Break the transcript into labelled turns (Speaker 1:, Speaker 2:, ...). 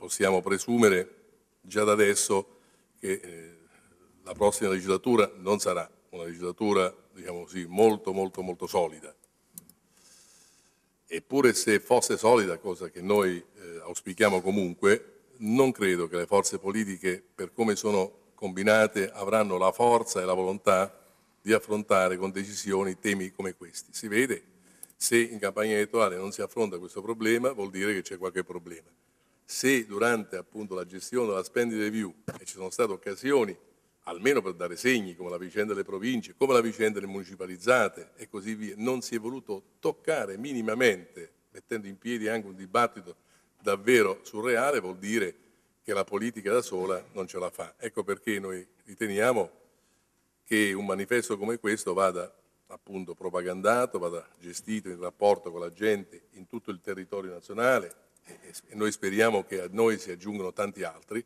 Speaker 1: possiamo presumere già da adesso che eh, la prossima legislatura non sarà una legislatura diciamo così, molto molto molto solida. Eppure se fosse solida, cosa che noi eh, auspichiamo comunque, non credo che le forze politiche, per come sono combinate, avranno la forza e la volontà di affrontare con decisione temi come questi. Si vede, se in campagna elettorale non si affronta questo problema, vuol dire che c'è qualche problema se durante appunto, la gestione della spending review e ci sono state occasioni, almeno per dare segni, come la vicenda delle province, come la vicenda delle municipalizzate e così via, non si è voluto toccare minimamente, mettendo in piedi anche un dibattito davvero surreale, vuol dire che la politica da sola non ce la fa. Ecco perché noi riteniamo che un manifesto come questo vada appunto propagandato, vada gestito in rapporto con la gente in tutto il territorio nazionale, e noi speriamo che a noi si aggiungano tanti altri,